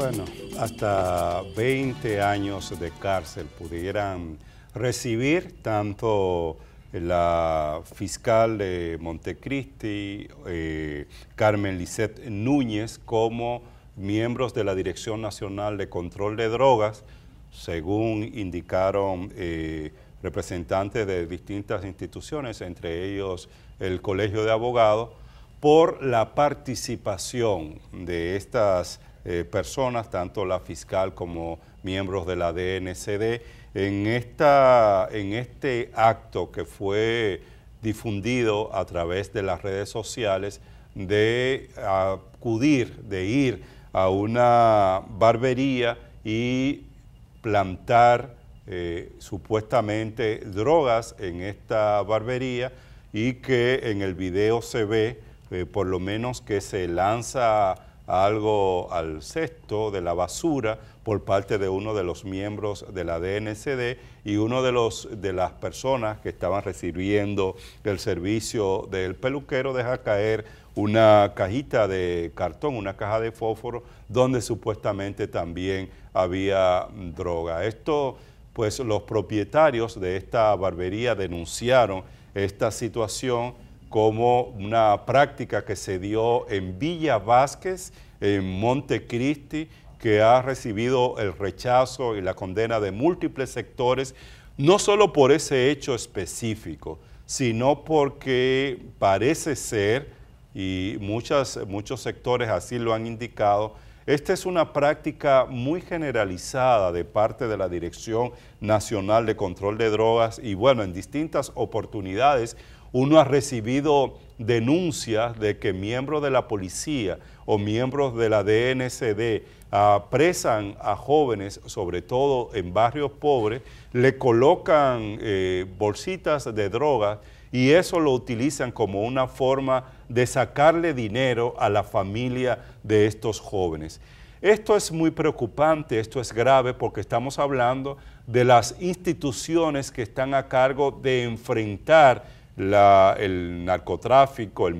Bueno, hasta 20 años de cárcel pudieran recibir tanto la fiscal de Montecristi, eh, Carmen Lisset Núñez, como miembros de la Dirección Nacional de Control de Drogas, según indicaron eh, representantes de distintas instituciones, entre ellos el Colegio de Abogados, por la participación de estas eh, personas, tanto la fiscal como miembros de la DNCD. En, esta, en este acto que fue difundido a través de las redes sociales, de acudir, de ir a una barbería y plantar eh, supuestamente drogas en esta barbería y que en el video se ve eh, por lo menos que se lanza algo al cesto de la basura por parte de uno de los miembros de la DNCD y uno de, los, de las personas que estaban recibiendo el servicio del peluquero deja caer una cajita de cartón, una caja de fósforo, donde supuestamente también había droga. Esto, pues los propietarios de esta barbería denunciaron esta situación como una práctica que se dio en Villa Vázquez, en Montecristi, que ha recibido el rechazo y la condena de múltiples sectores, no solo por ese hecho específico, sino porque parece ser, y muchos sectores así lo han indicado, esta es una práctica muy generalizada de parte de la Dirección Nacional de Control de Drogas y bueno, en distintas oportunidades uno ha recibido denuncias de que miembros de la policía o miembros de la DNCD apresan a jóvenes, sobre todo en barrios pobres, le colocan eh, bolsitas de drogas y eso lo utilizan como una forma de sacarle dinero a la familia de estos jóvenes. Esto es muy preocupante, esto es grave porque estamos hablando de las instituciones que están a cargo de enfrentar el narcotráfico, el,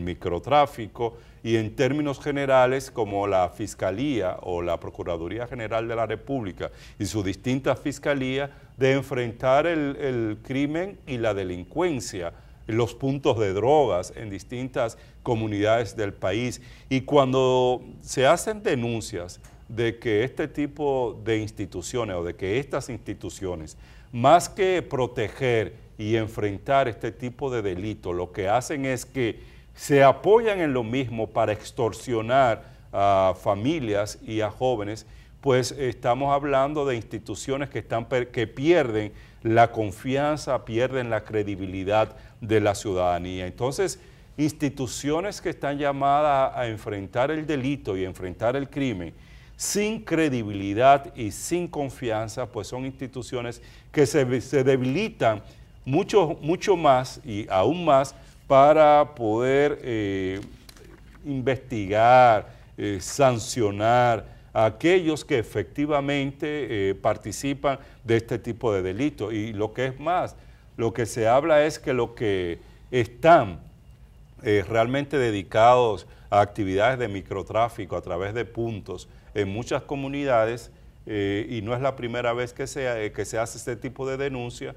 microtráfico y en términos generales como la Fiscalía o la Procuraduría General de la República y su distintas fiscalías de enfrentar el, el crimen y la delincuencia los puntos de drogas en distintas comunidades del país. Y cuando se hacen denuncias de que este tipo de instituciones o de que estas instituciones, más que proteger y enfrentar este tipo de delito, Lo que hacen es que se apoyan en lo mismo para extorsionar a familias y a jóvenes, pues estamos hablando de instituciones que, están, que pierden la confianza, pierden la credibilidad de la ciudadanía. Entonces, instituciones que están llamadas a enfrentar el delito y enfrentar el crimen sin credibilidad y sin confianza, pues son instituciones que se, se debilitan mucho, mucho más y aún más para poder eh, investigar, eh, sancionar a aquellos que efectivamente eh, participan de este tipo de delitos. Y lo que es más, lo que se habla es que los que están realmente dedicados a actividades de microtráfico a través de puntos en muchas comunidades, y no es la primera vez que se, que se hace este tipo de denuncia,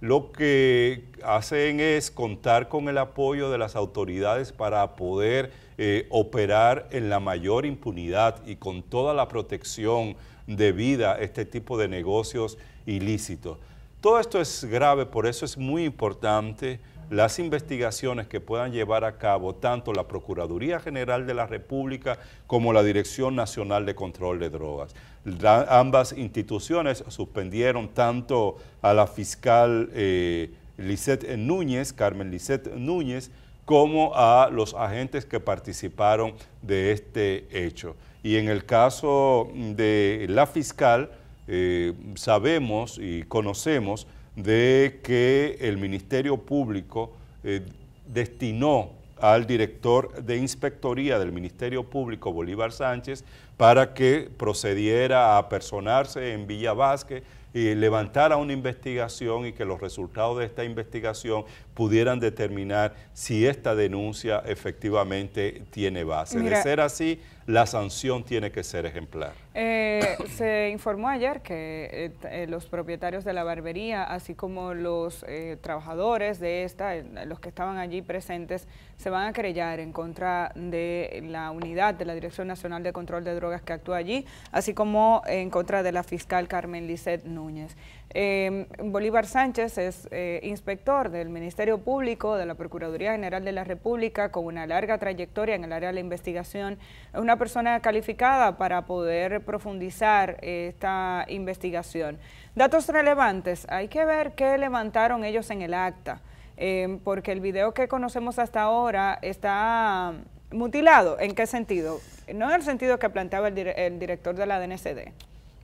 lo que hacen es contar con el apoyo de las autoridades para poder eh, operar en la mayor impunidad y con toda la protección debida a este tipo de negocios ilícitos. Todo esto es grave, por eso es muy importante las investigaciones que puedan llevar a cabo tanto la Procuraduría General de la República como la Dirección Nacional de Control de Drogas. ambas instituciones suspendieron tanto a la fiscal eh, Núñez, Carmen Lisette Núñez, como a los agentes que participaron de este hecho. Y en el caso de la fiscal, eh, sabemos y conocemos de que el Ministerio Público eh, destinó al director de inspectoría del Ministerio Público, Bolívar Sánchez, para que procediera a personarse en Villa Vázquez y levantara una investigación y que los resultados de esta investigación pudieran determinar si esta denuncia efectivamente tiene base. De ser así, la sanción tiene que ser ejemplar. Eh, se informó ayer que eh, eh, los propietarios de la barbería, así como los trabajadores de esta, los que estaban allí presentes, se van a querellar en contra de la unidad de la Dirección Nacional de Control de Drogas que actúa allí, así como en contra de la fiscal Carmen Lisset Núñez. Em, Bolívar Sánchez es eh, inspector del Ministerio Público de la Procuraduría General de la República con una larga trayectoria en el área de la investigación. Es una persona calificada para poder profundizar esta investigación. Datos relevantes, hay que ver qué levantaron ellos en el acta, em, porque el video que conocemos hasta ahora está mutilado. ¿En qué sentido? No en el sentido que planteaba el, director de la DNCD.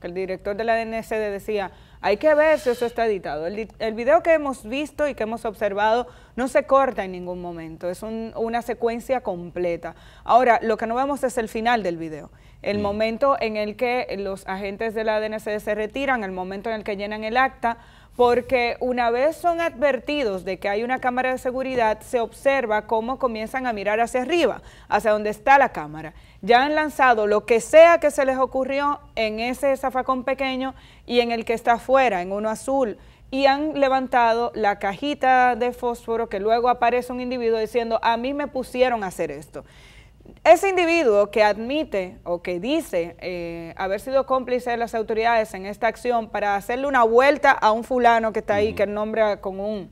el director de la DNCD decía, hay que ver si eso está editado. El, video que hemos visto y que hemos observado no se corta en ningún momento, es una secuencia completa. Ahora, lo que no vemos es el final del video, el mm. momento en el que los agentes de la DNCD se retiran, el momento en el que llenan el acta, porque una vez son advertidos de que hay una cámara de seguridad, se observa cómo comienzan a mirar hacia arriba, hacia donde está la cámara. Ya han lanzado lo que sea que se les ocurrió en ese zafacón pequeño y en el que está afuera, en uno azul, y han levantado la cajita de fósforo que luego aparece un individuo diciendo, a mí me pusieron a hacer esto. Ese individuo que admite o que dice eh, haber sido cómplice de las autoridades en esta acción para hacerle una vuelta a un fulano que está ahí, que él nombra con un,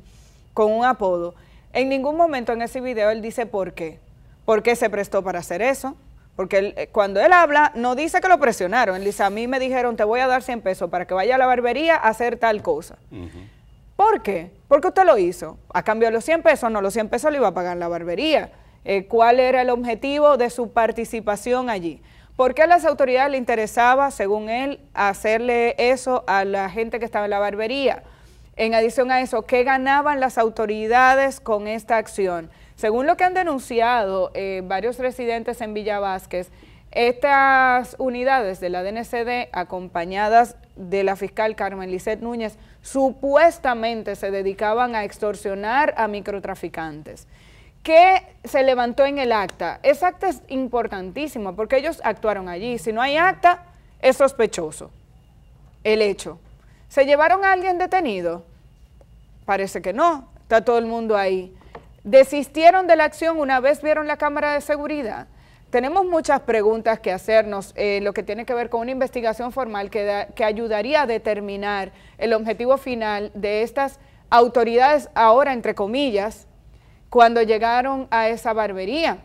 con un apodo, en ningún momento en ese video él dice por qué. ¿Por qué se prestó para hacer eso? Porque eh, cuando él habla, no dice que lo presionaron. Él dice, a mí me dijeron, te voy a dar 100 pesos para que vaya a la barbería a hacer tal cosa. ¿Por qué? Porque usted lo hizo. A cambio de los 100 pesos, no, los 100 pesos le iba a pagar la barbería. Eh, cuál era el objetivo de su participación allí. ¿Por qué a las autoridades le interesaba, según él, hacerle eso a la gente que estaba en la barbería? En adición a eso, ¿qué ganaban las autoridades con esta acción? Según lo que han denunciado eh, varios residentes en Villa Vázquez, estas unidades de la DNCD, acompañadas de la fiscal Carmen Lisset Núñez, supuestamente se dedicaban a extorsionar a microtraficantes. ¿Qué se levantó en el acta? Ese acta es importantísimo porque ellos actuaron allí. Si no hay acta, es sospechoso el hecho. ¿Se llevaron a alguien detenido? Parece que no, está todo el mundo ahí. ¿Desistieron de la acción una vez vieron la cámara de seguridad? Tenemos muchas preguntas que hacernos, en eh, lo que tiene que ver con una investigación formal que, que ayudaría a determinar el objetivo final de estas autoridades, ahora entre comillas, cuando llegaron a esa barbería.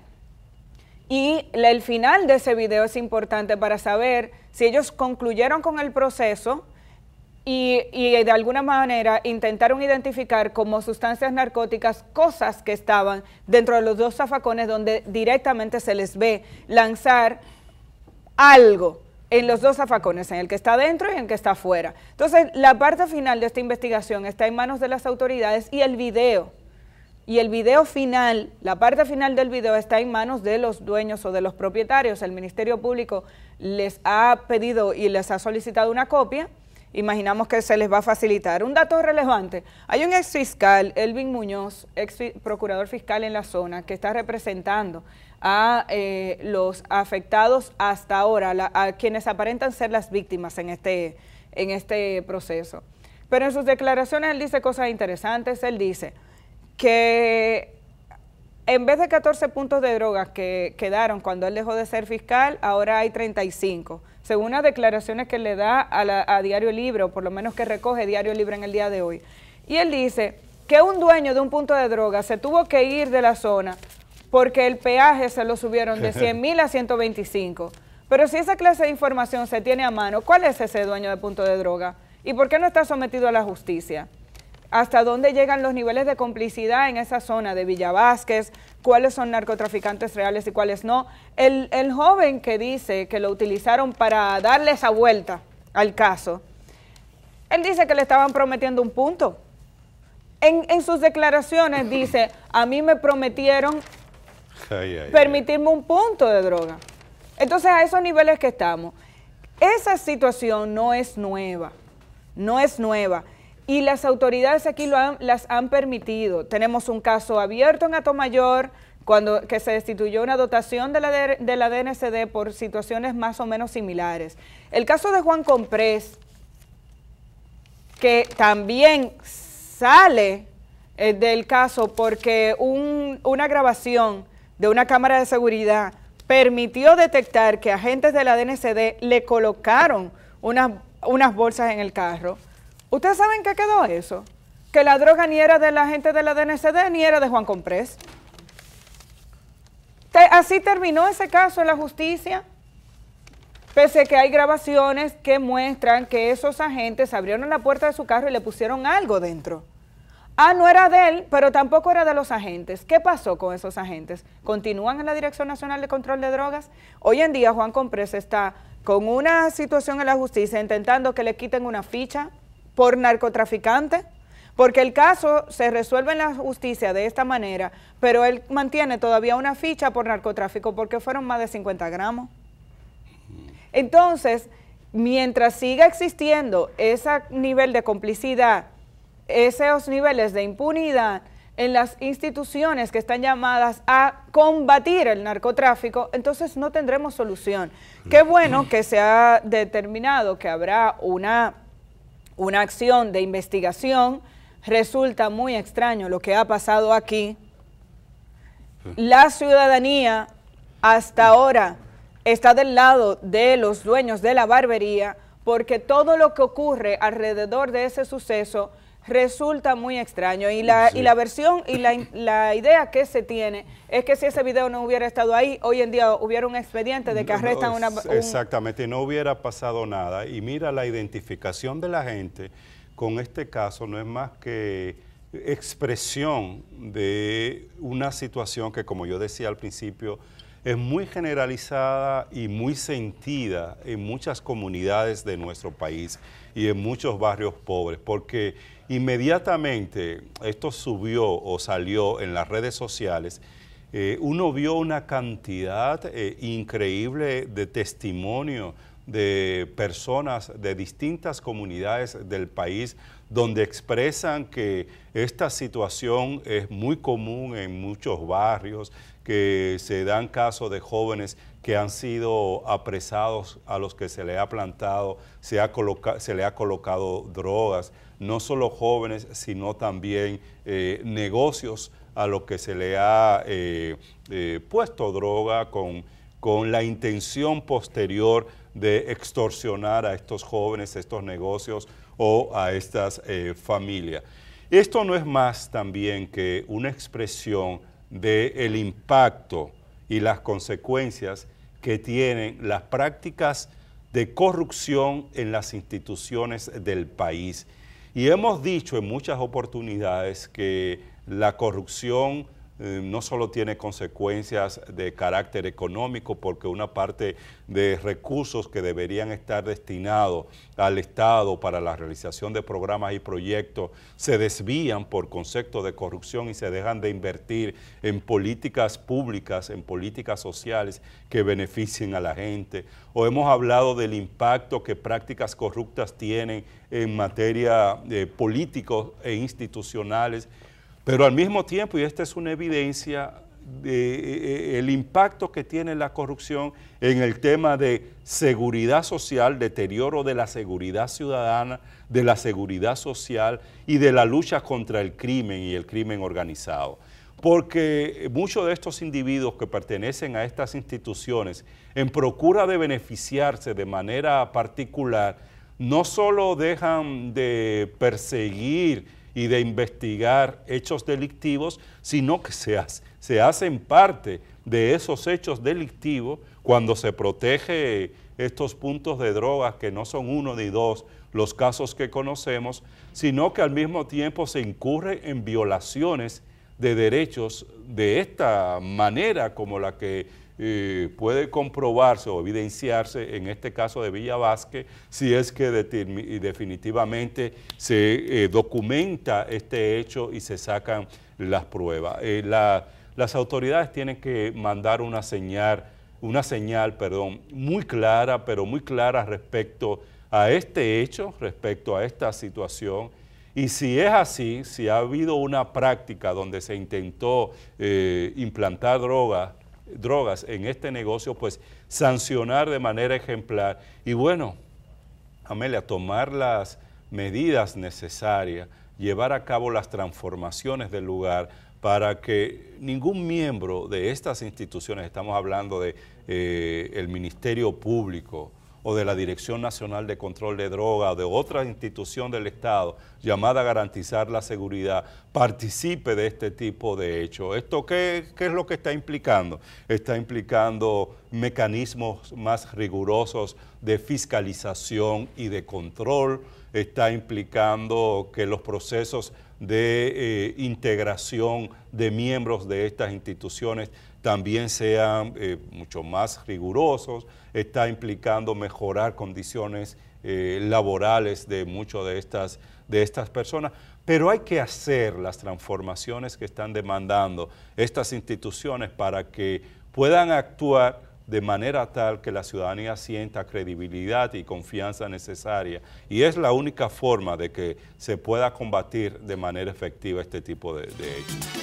Y el final de ese video es importante para saber si ellos concluyeron con el proceso y, de alguna manera intentaron identificar como sustancias narcóticas cosas que estaban dentro de los dos zafacones donde directamente se les ve lanzar algo en los dos zafacones, en el que está dentro y en el que está afuera. Entonces, la parte final de esta investigación está en manos de las autoridades y el video y el video final, la parte final del video está en manos de los dueños o de los propietarios. El Ministerio Público les ha pedido y les ha solicitado una copia. Imaginamos que se les va a facilitar. Un dato relevante, hay un ex fiscal, Elvin Muñoz, ex procurador fiscal en la zona, que está representando a eh, los afectados hasta ahora, a quienes aparentan ser las víctimas en este, en este proceso. Pero en sus declaraciones él dice cosas interesantes, él dice que en vez de 14 puntos de drogas que quedaron cuando él dejó de ser fiscal, ahora hay 35, según las declaraciones que le da a, a Diario Libre, o por lo menos que recoge Diario Libre en el día de hoy. Y él dice que un dueño de un punto de droga se tuvo que ir de la zona porque el peaje se lo subieron de 100 mil a 125. Pero si esa clase de información se tiene a mano, ¿cuál es ese dueño de punto de droga? ¿Y por qué no está sometido a la justicia? hasta dónde llegan los niveles de complicidad en esa zona de Villa Vázquez, cuáles son narcotraficantes reales y cuáles no. El, joven que dice que lo utilizaron para darle esa vuelta al caso, él dice que le estaban prometiendo un punto. En, sus declaraciones dice, a mí me prometieron permitirme un punto de droga. Entonces a esos niveles que estamos, esa situación no es nueva, no es nueva y las autoridades aquí lo las han permitido. Tenemos un caso abierto en Atomayor, cuando que se destituyó una dotación de la, de, DNCD por situaciones más o menos similares. El caso de Juan Comprés, que también sale eh, del caso porque una grabación de una cámara de seguridad permitió detectar que agentes de la DNCD le colocaron unas bolsas en el carro ¿Ustedes saben qué quedó eso? Que la droga ni era de la gente de la DNCD ni era de Juan Comprés. así terminó ese caso en la justicia. Pese que hay grabaciones que muestran que esos agentes abrieron la puerta de su carro y le pusieron algo dentro. Ah, no era de él, pero tampoco era de los agentes. ¿Qué pasó con esos agentes? ¿Continúan en la Dirección Nacional de Control de Drogas? Hoy en día Juan Comprés está con una situación en la justicia intentando que le quiten una ficha por narcotraficante, porque el caso se resuelve en la justicia de esta manera, pero él mantiene todavía una ficha por narcotráfico porque fueron más de 50 gramos. Entonces, mientras siga existiendo ese nivel de complicidad, esos niveles de impunidad en las instituciones que están llamadas a combatir el narcotráfico, entonces no tendremos solución. Qué bueno que se ha determinado que habrá una una acción de investigación. Resulta muy extraño lo que ha pasado aquí. La ciudadanía hasta ahora está del lado de los dueños de la barbería porque todo lo que ocurre alrededor de ese suceso resulta muy extraño. Y la, y la versión y la, la, idea que se tiene es que si ese video no hubiera estado ahí, hoy en día hubiera un expediente de que arrestan una... Exactamente, no hubiera pasado nada. Y mira, la identificación de la gente con este caso no es más que expresión de una situación que, como yo decía al principio, es muy generalizada y muy sentida en muchas comunidades de nuestro país y en muchos barrios pobres, porque inmediatamente esto subió o salió en las redes sociales, eh, uno vio una cantidad eh, increíble de testimonio de personas de distintas comunidades del país donde expresan que esta situación es muy común en muchos barrios, que se dan casos de jóvenes que han sido apresados, a los que se le ha plantado, se, ha se le ha colocado drogas, no solo jóvenes, sino también eh, negocios a los que se le ha eh, eh, puesto droga con, con la intención posterior de extorsionar a estos jóvenes, a estos negocios o a estas eh, familias. Esto no es más también que una expresión del el impacto y las consecuencias que tienen las prácticas de corrupción en las instituciones del país. Y hemos dicho en muchas oportunidades que la corrupción eh, no solo tiene consecuencias de carácter económico, porque una parte de recursos que deberían estar destinados al Estado para la realización de programas y proyectos se desvían por concepto de corrupción y se dejan de invertir en políticas públicas, en políticas sociales que beneficien a la gente. O hemos hablado del impacto que prácticas corruptas tienen en materia de eh, políticos e institucionales pero al mismo tiempo, y esta es una evidencia, de, eh, eh, el impacto que tiene la corrupción en el tema de seguridad social, deterioro de la seguridad ciudadana, de la seguridad social y de la lucha contra el crimen y el crimen organizado. Porque muchos de estos individuos que pertenecen a estas instituciones, en procura de beneficiarse de manera particular, no solo dejan de perseguir y de investigar hechos delictivos, sino que se, se hacen parte de esos hechos delictivos cuando se protege estos puntos de drogas que no son uno ni dos los casos que conocemos, sino que al mismo tiempo se incurre en violaciones de derechos de esta manera como la que eh, puede comprobarse o evidenciarse en este caso de Villa Vázquez si es que definitivamente se eh, documenta este hecho y se sacan las pruebas. Eh, las autoridades tienen que mandar una señal, una señal perdón, muy clara, pero muy clara respecto a este hecho, respecto a esta situación. Y si es así, si ha habido una práctica donde se intentó implantar drogas drogas en este negocio, pues sancionar de manera ejemplar y bueno, Amelia, tomar las medidas necesarias, llevar a cabo las transformaciones del lugar para que ningún miembro de estas instituciones, estamos hablando de eh, el Ministerio Público, o de la Dirección Nacional de Control de Drogas o de otra institución del Estado llamada a garantizar la seguridad participe de este tipo de hechos. ¿Esto qué, es lo que está implicando? Está implicando mecanismos más rigurosos de fiscalización y de control, está implicando que los procesos de eh, integración de miembros de estas instituciones también sean eh, mucho más rigurosos, está implicando mejorar condiciones eh, laborales de muchas de estas, de estas personas, pero hay que hacer las transformaciones que están demandando estas instituciones para que puedan actuar de manera tal que la ciudadanía sienta credibilidad y confianza necesaria. Y es la única forma de que se pueda combatir de manera efectiva este tipo de, de hechos.